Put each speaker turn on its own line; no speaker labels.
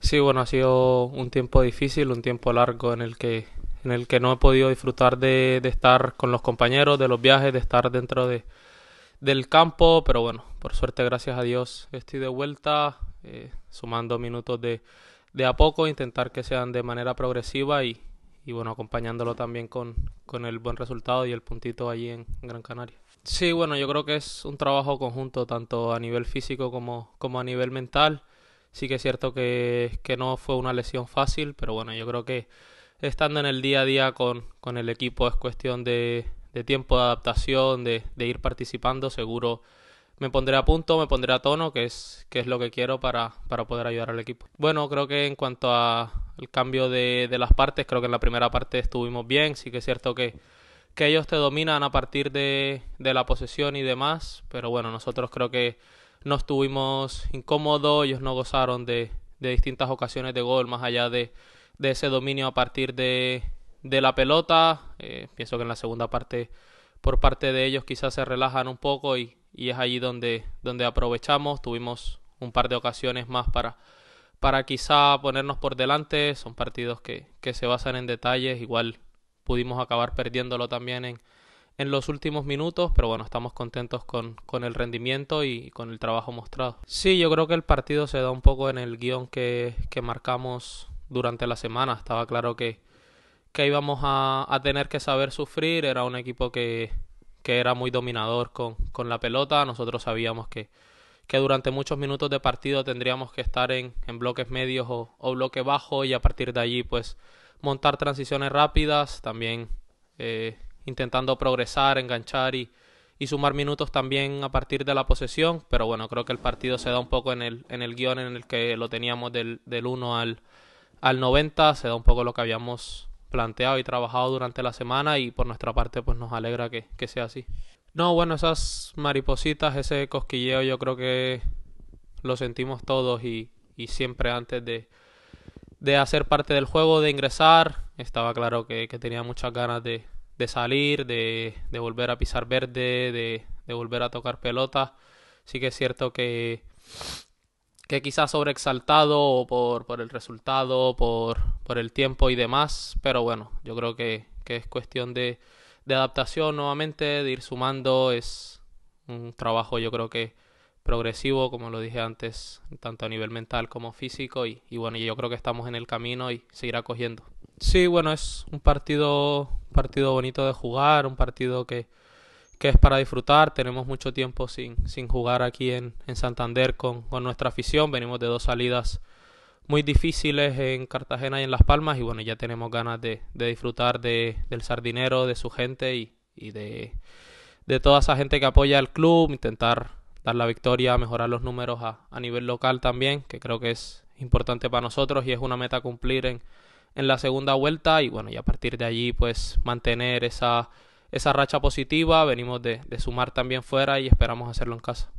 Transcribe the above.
Sí, bueno, ha sido un tiempo difícil, un tiempo largo en el que, en el que no he podido disfrutar de, estar con los compañeros, de los viajes, de estar dentro de, del campo, pero bueno, por suerte, gracias a Dios, estoy de vuelta, eh, sumando minutos de, de a poco, intentar que sean de manera progresiva y, y bueno, acompañándolo también con, con, el buen resultado y el puntito allí en, en, Gran Canaria. Sí, bueno, yo creo que es un trabajo conjunto, tanto a nivel físico como, como a nivel mental. Sí que es cierto que, que no fue una lesión fácil, pero bueno, yo creo que estando en el día a día con, con el equipo es cuestión de, de tiempo de adaptación, de, de, ir participando, seguro me pondré a punto, me pondré a tono, que es, que es lo que quiero para, para poder ayudar al equipo. Bueno, creo que en cuanto al cambio de, de, las partes, creo que en la primera parte estuvimos bien, sí que es cierto que, que ellos te dominan a partir de, de la posesión y demás, pero bueno, nosotros creo que nos tuvimos incómodos, ellos no gozaron de, de distintas ocasiones de gol, más allá de, de ese dominio a partir de, de la pelota. Eh, pienso que en la segunda parte, por parte de ellos, quizás se relajan un poco y, y es allí donde, donde aprovechamos. Tuvimos un par de ocasiones más para, para quizá ponernos por delante. Son partidos que, que se basan en detalles. Igual pudimos acabar perdiéndolo también en, en los últimos minutos, pero bueno, estamos contentos con, el rendimiento y con el trabajo mostrado. Sí, yo creo que el partido se da un poco en el guión que, marcamos durante la semana. Estaba claro que, que íbamos a, tener que saber sufrir. Era un equipo que, que era muy dominador con, con, la pelota. Nosotros sabíamos que, que durante muchos minutos de partido tendríamos que estar en, en bloques medios o, o, bloque bajo y a partir de allí pues montar transiciones rápidas. También... Eh, intentando progresar, enganchar y, sumar minutos también a partir de la posesión, pero bueno, creo que el partido se da un poco en el, en el guión en el que lo teníamos del, del 1 al, al 90, se da un poco lo que habíamos planteado y trabajado durante la semana y por nuestra parte pues nos alegra que, sea así. No, bueno, esas maripositas, ese cosquilleo yo creo que lo sentimos todos y, siempre antes de, de hacer parte del juego, de ingresar, estaba claro que tenía muchas ganas de, de salir, de, volver a pisar verde, de, volver a tocar pelota. Sí que es cierto que, que quizás sobreexaltado por, el resultado, por, el tiempo y demás, pero bueno, yo creo que, es cuestión de, adaptación nuevamente, de ir sumando, es un trabajo yo creo que progresivo, como lo dije antes, tanto a nivel mental como físico y, y bueno, yo creo que estamos en el camino y seguirá cogiendo. Sí, bueno, es un partido, partido bonito de jugar, un partido que, que es para disfrutar. Tenemos mucho tiempo sin, sin jugar aquí en, en Santander con, con, nuestra afición. Venimos de dos salidas muy difíciles en Cartagena y en Las Palmas y bueno, ya tenemos ganas de, de disfrutar de, del sardinero, de su gente y, y de, de, toda esa gente que apoya al club, intentar dar la victoria, mejorar los números a, a nivel local también, que creo que es importante para nosotros y es una meta cumplir en, en la segunda vuelta y bueno, y a partir de allí pues mantener esa, esa racha positiva, venimos de, de sumar también fuera y esperamos hacerlo en casa.